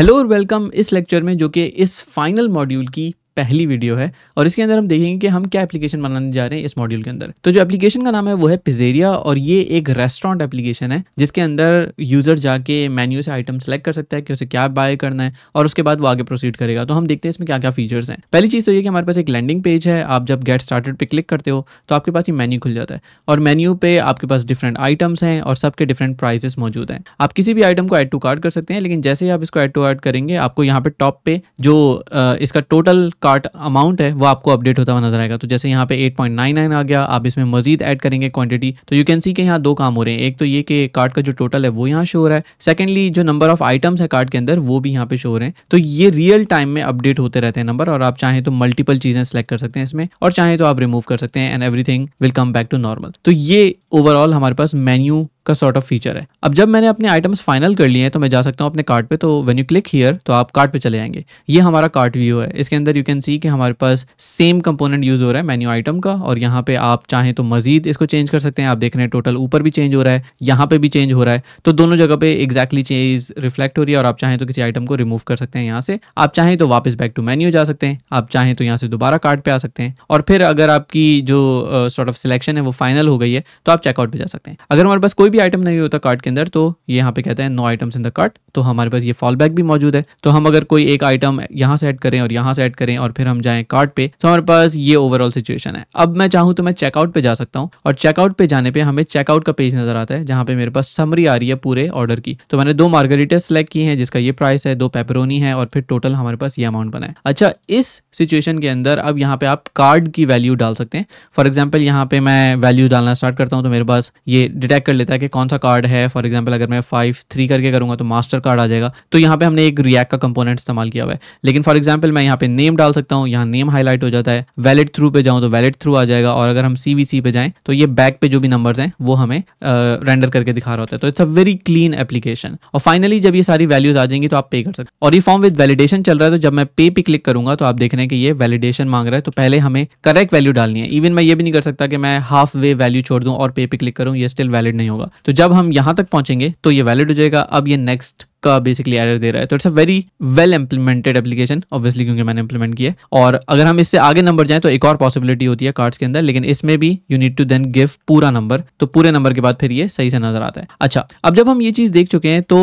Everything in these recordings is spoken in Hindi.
हेलो और वेलकम इस लेक्चर में जो कि इस फाइनल मॉड्यूल की पहली वीडियो है और इसके अंदर हम देखेंगे कि हम क्या एप्लीकेशन बनाने जा रहे हैं इस मॉड्यूल के अंदर तो जो एप्लीकेशन का नाम है वो है पिजेरिया और ये एक रेस्टोरेंट एप्लीकेशन है जिसके अंदर यूज़र जाके मेन्यू से आइटम सेलेक्ट कर सकता है कि उसे क्या बाय करना है और उसके बाद वो आगे प्रोसीड करेगा तो हम देखते हैं इसमें क्या क्या फीचर्स हैं पहली चीज़ तो ये कि हमारे पास एक लैंडिंग पेज है आप जब गेट स्टार्टेड पे क्लिक करते हो तो आपके पास ये मेन्यू खुल जाता है और मेन्यू पे आपके पास डिफरेंट आइटम्स हैं और सबके डिफरेंट प्राइजेस मौजूद हैं आप किसी भी आइटम को एड टू कार्ड कर सकते हैं लेकिन जैसे ही आप इसको एड टू कार्ड करेंगे आपको यहाँ पे टॉप पे जो इसका टोटल कार्ट अमाउंट है वो आपको अपडेट होता हुआ नजर आएगा तो जैसे यहाँ पे 8.99 आ गया आप इसमें मजीद ऐड करेंगे क्वांटिटी तो यू कैन सी के यहाँ दो काम हो रहे हैं एक तो ये कि कार्ड का जो टोटल है वो यहाँ शो हो रहा है सेकंडली जो नंबर ऑफ आइटम्स है कार्ड के अंदर वो भी यहाँ पे शो हो रहे हैं तो ये रियल टाइम में अपडेट होते रहते हैं नंबर और आप चाहें तो मल्टीपल चीजें सेलेक्ट कर सकते हैं इसमें और चाहे तो आप रिमूव कर सकते हैं and everything will come back to normal तो ये ओवरऑल हमारे पास मेन्यू का सॉर्ट ऑफ फीचर है अब जब मैंने अपने आइटम्स फाइनल कर लिए हैं तो मैं जा सकता हूं अपने कार्ड पे तो व्हेन यू क्लिक हियर तो आप कार्ड पे चले जाएंगे ये हमारा कार्ट व्यू है इसके अंदर यू कैन सी कि हमारे पास सेम कंपोनेंट यूज़ हो रहा है मेन्यू आइटम का और यहाँ पे आप चाहें तो मजीद इसको चेंज कर सकते हैं आप देख रहे हैं टोटल ऊपर भी चेंज हो रहा है यहाँ पे भी चेंज हो रहा है तो दोनों जगह पे एग्जैक्टली चेंज रिफ्लेक्ट हो रही है और आप चाहें तो किसी आइटम को रिमूव कर सकते हैं यहाँ से आप चाहें तो वापस बैक टू मेन्यू जा सकते हैं आप चाहें तो यहाँ से दोबारा कार्ड पे आ सकते हैं और फिर अगर आपकी जो सॉर्ट ऑफ सिलेक्शन है वो फाइनल हो गई है तो आप चेकआउट पर जा सकते हैं अगर हमारे पास कोई भी भी आइटम नहीं होता कार्ट के अंदर तो ये यहाँ पे कहते हैं no items in the cart तो हमारे पास ये फॉल बैक भी मौजूद है तो हम अगर कोई एक आइटम यहाँ से ऐड करें और यहाँ से ऐड करें और फिर हम जाएं कार्ट पे तो हमारे पास ये ओवरऑल सिचुएशन है अब मैं चाहूँ तो मैं चेकआउट पे जा सकता हूँ और चेकआउट पे जाने पर हमें चेकआउट का पेज नजर आता है जहाँ पे मेरे पास समरी आ रही है पूरे ऑर्डर की तो मैंने दो मार्गरेटर सेलेक्ट की है जिसका ये प्राइस है दो पेपरोनी है और फिर टोटल हमारे पास ये अमाउंट बनाए अच्छा इस सिचुएशन के अंदर अब यहाँ पे आप कार्ड की वैल्यू डाल सकते हैं फॉर एग्जाम्पल यहाँ पे मैं वैल्यू डालना स्टार्ट करता हूँ तो मेरे पास ये डिटेक्ट कर लेता है कि कौन सा कार्ड है फॉर एग्जाम्पल अगर मैं फाइव थ्री करके करूँगा तो मास्टर कार्ड आ जाएगा तो यहाँ पे हमने एक रिएक्ट का कंपोनेंट इस्तेमाल किया हुआ है लेकिन फॉर एग्जाम्पल मैं यहाँ पे नेम डाल सकता हूँ यहाँ नेम हाईलाइट हो जाता है वैलिड थ्रू पे जाऊँ तो वैलिड थ्रू आ जाएगा और अगर हम सी पे जाएँ तो ये बैक पे जो भी नंबर हैं वो हमें रेंडर करके दिखा रहा होता है तो it's a very clean application और फाइनली जब ये सारी वैल्यूज आ जाएंगी तो आप पे कर सकते और ये फॉर्म विद वैलिडेशन चल रहा है तो जब मैं पे पे क्लिक करूंगा तो आप देख रहे हैं कि ये वैलिडेशन मांग रहा है तो पहले हमें करेक्ट वैल्यू डालनी है इवन मैं ये भी नहीं कर सकता कि मैं हाफ वे वैल्यू छोड़ दूं और पे पे क्लिक करूं ये स्टिल वैलिड नहीं होगा तो जब हम यहां तक पहुंचेंगे तो ये वैलिड हो जाएगा अब ये नेक्स्ट का बेसिकली एरर दे रहा है तो it's a very well implemented application obviously क्योंकि मैंने इंप्लीमेंट किया और अगर हम इससे आगे नंबर जाएं तो एक और पॉसिबिलिटी होती है कार्ड्स के अंदर लेकिन इसमें भी you need to then give पूरा नंबर तो पूरे नंबर के बाद फिर ये सही से नजर आता है अच्छा अब जब हम ये चीज़ देख चुके हैं तो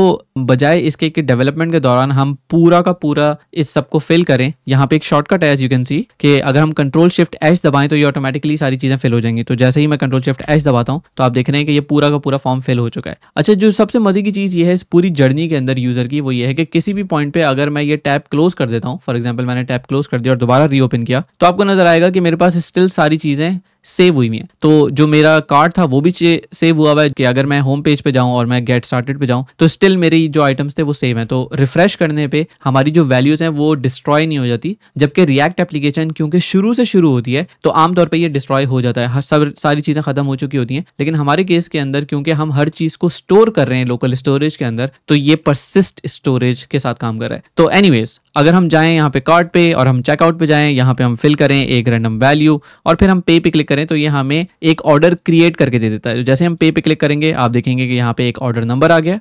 बजाय इसके कि डेवलपमेंट के दौरान हम पूरा का पूरा इस सबको फिल करें यहाँ पे एक शॉर्टकट है एज यू कैन सी कि अगर हम कंट्रोल शिफ्ट एच दबाएं तो ये ऑटोमेटिकली सारी चीज़ें फिल हो जाएंगी तो जैसे ही मैं कंट्रोल शिफ्ट एच दबाता हूँ तो आप देख रहे हैं कि ये पूरा का पूरा फॉर्म फिल हो चुका है अच्छा जो सबसे मजे की चीज़ ये है इस पूरी जर्नी के अंदर अंदर यूज़र की वो ये है कि किसी भी पॉइंट पे अगर मैं ये टैब क्लोज कर देता हूँ फॉर एग्जाम्पल मैंने टैप क्लोज कर दिया और दोबारा रीओपन किया तो आपको नजर आएगा कि मेरे पास स्टिल सारी चीज़ें सेव हुई हुई है तो जो मेरा कार्ड था वो भी सेव हुआ हुआ है कि अगर मैं होम पेज पे जाऊँ और मैं गेट स्टार्टेड पे जाऊँ तो स्टिल मेरी जो आइटम्स थे वो सेव हैं तो रिफ्रेश करने पे हमारी जो वैल्यूज़ हैं वो डिस्ट्रॉय नहीं हो जाती जबकि रिएक्ट एप्लीकेशन क्योंकि शुरू से शुरू होती है तो आमतौर पर यह डिस्ट्रॉय हो जाता है सब सारी चीज़ें ख़त्म हो चुकी होती हैं लेकिन हमारे केस के अंदर क्योंकि हम हर चीज़ को स्टोर कर रहे हैं लोकल स्टोरेज के अंदर तो ये परसिस्ट स्टोरेज के साथ काम कर रहा है तो एनी अगर हम जाएं यहाँ पे कार्ड पे और हम चेकआउट पे जाएं यहाँ पे हम फिल करें एक रैंडम वैल्यू और फिर हम पे पे क्लिक करें तो ये हमें एक ऑर्डर क्रिएट करके दे देता है जैसे हम पे पे क्लिक करेंगे आप देखेंगे कि यहाँ पे एक ऑर्डर नंबर आ गया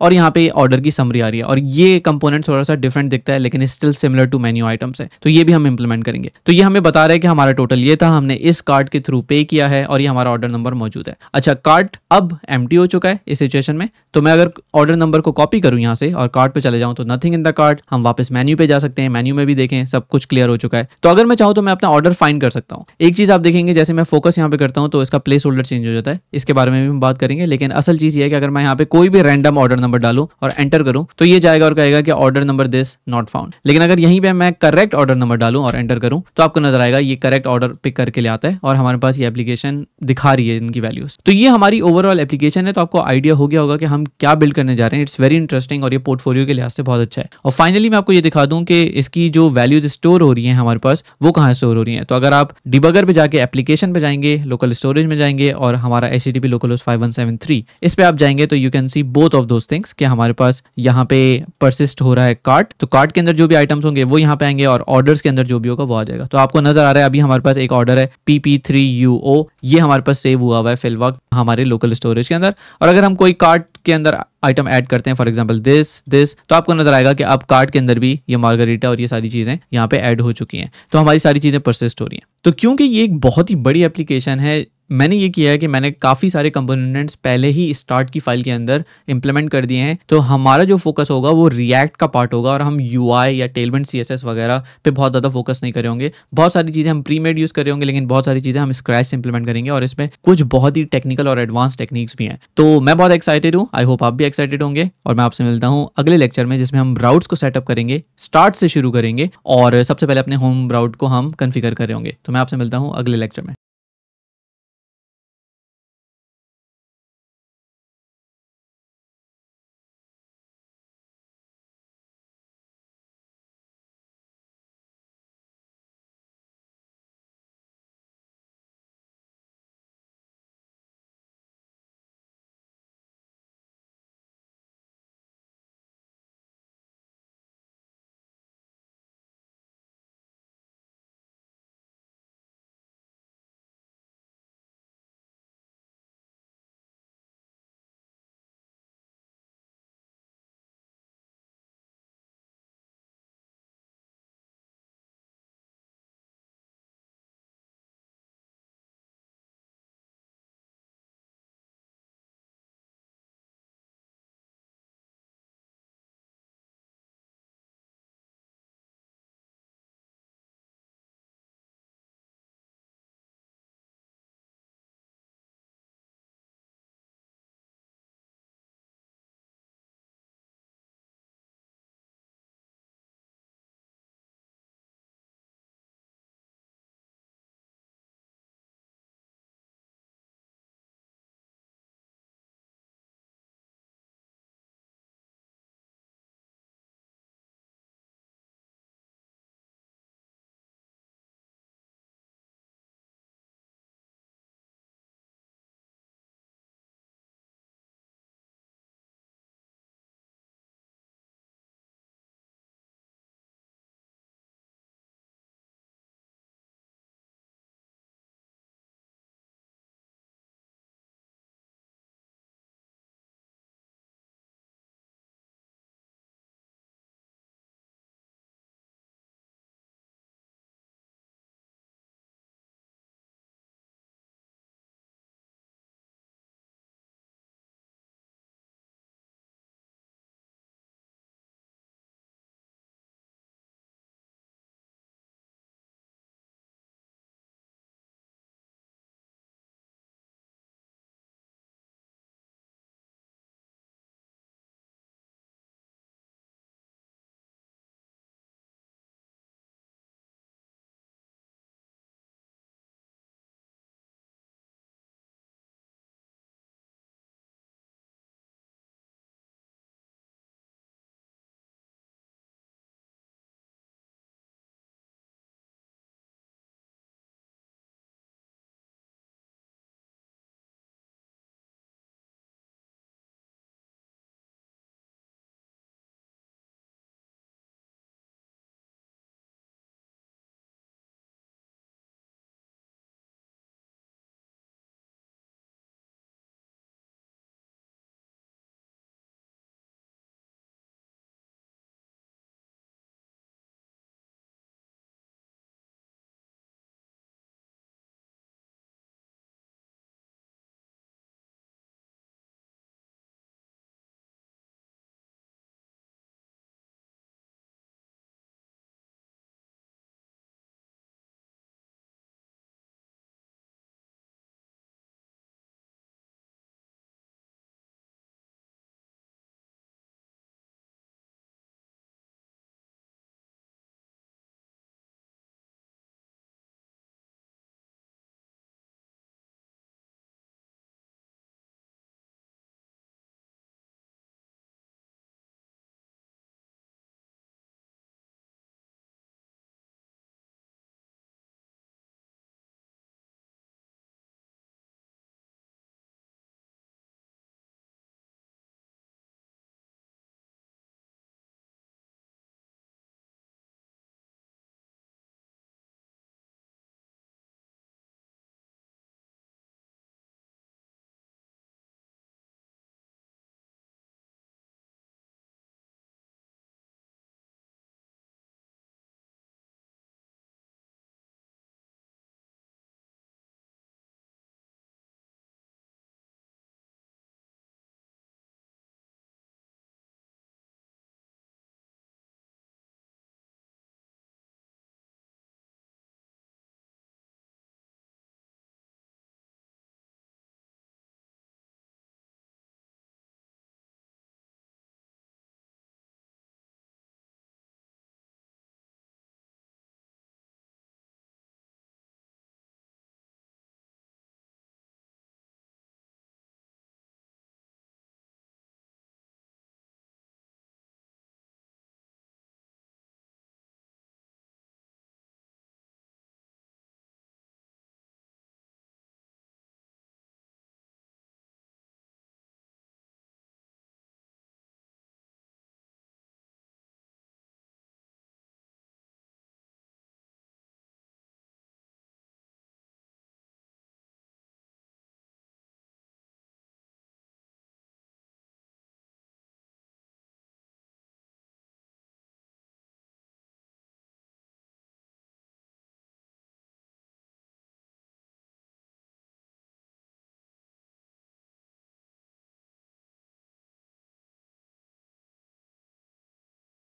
और यहाँ पे ऑर्डर की समरी आ रही है और ये कंपोनेंट थोड़ा सा डिफरेंट दिखता है लेकिन still similar to menu items है तो ये भी हम इम्प्लीमेंट करेंगे तो ये हमें बता रहे हैं कि हमारा टोटल ये था हमने इस कार्ड के थ्रू पे किया है और ये हमारा ऑर्डर नंबर मौजूद है अच्छा कार्ड अब एम हो चुका है इस सिचुएशन में तो मैं अगर ऑर्डर नंबर को कॉपी करूँ यहाँ से और कार्ड पर चले जाऊँ तो नथिंग इन द कार्ड हम वापस मेन्यू पे जा सकते हैं मेन्यू में भी देखें सब कुछ क्लियर हो चुका है तो अगर मैं चाहूँ तो मैं अपना ऑर्डर फाइन कर सकता हूँ एक चीज़ आप देखेंगे जैसे मैं फोकस यहाँ पे करता हूँ तो इसका प्लेस होल्डर चेंज हो जाता है इसके बारे में भी हम बात करेंगे लेकिन असल चीज़ ये है कि अगर मैं यहाँ पे कोई भी रैंडम ऑर्डर नंबर डालू और एंटर करूँ तो ये जाएगा और कहेगा कि order number this not found लेकिन अगर यहीं पर मैं करेक्ट ऑर्डर नंबर डालू और एंटर करूं तो आपको नजर आएगा ये करेक्ट ऑर्डर पिक करके ले आता है और हमारे पास ये एप्लीकेशन दिखा रही है इनकी वैल्यूज तो ये हमारी ओवरऑल एप्लीकेशन है तो आपको आइडिया हो गया होगा कि हम क्या बिल्ड करने जा रहे हैं इट्स वेरी इंटरेस्टिंग और ये पोर्टफोलियो के लिहाज से बहुत अच्छा है और फाइनली मैं आपको ये दिखा दूं कि इसकी जो वैल्यूज स्टोर हो रही है हमारे पास वो कहाँ स्टोर हो रही है तो अगर आप डिबगर पे जाके एप्लीकेशन पे जाएंगे लोकल स्टोरेज में जाएंगे और हमारा एच टी पी लोकल इस पर आप जाएंगे तो you can see both of दोस्त थिंग्स कि हमारे पास यहाँ पे परसिस्ट हो रहा है कार्ट तो कार्ट के अंदर जो भी आइटम्स होंगे वो यहाँ पे आएंगे और ऑर्डर्स के अंदर जो भी होगा वो आ जाएगा तो आपको नजर आ रहा है अभी हमारे पास एक ऑर्डर है P P three U O ये हमारे पास सेव हुआ हुआ है फिल वक्त हमारे लोकल स्टोरेज के अंदर और अगर हम कोई कार्ट के अंदर आइटम ऐड करते हैं फॉर एग्जाम्पल दिस दिस तो आपको नजर आएगा कि अब कार्ड के अंदर भी ये मार्गरीटा और ये सारी चीज़ें यहाँ पे ऐड हो चुकी हैं तो हमारी सारी चीज़ें परसिस्ट हो रही हैं तो क्योंकि ये एक बहुत ही बड़ी एप्लीकेशन है मैंने ये किया है कि मैंने काफ़ी सारे कंपोनेंट्स पहले ही स्टार्ट की फाइल के अंदर इंप्लीमेंट कर दिए हैं तो हमारा जो फोकस होगा वो रिएक्ट का पार्ट होगा और हम यू या टेलमेंट सी वगैरह पे बहुत ज़्यादा फोकस नहीं करें होंगे बहुत सारी चीज़ें हम प्री मेड यूज़ करें होंगे लेकिन बहुत सारी चीज़ें हम स्क्रैच से इंप्लीमेंट करेंगे और इसमें कुछ बहुत ही टेक्निकल और एडवांस टेक्निक्स भी हैं तो मैं बहुत एक्साइटेड हूँ आई होप आप भी एक्साइटेड होंगे और मैं आपसे मिलता हूँ अगले लेक्चर में जिसमें हम ब्राउड्स को सेटअप करेंगे स्टार्ट से शुरू करेंगे और सबसे पहले अपने होम ब्राउड को हम कन्फिगर करेंगे तो मैं आपसे मिलता हूँ अगले लेक्चर में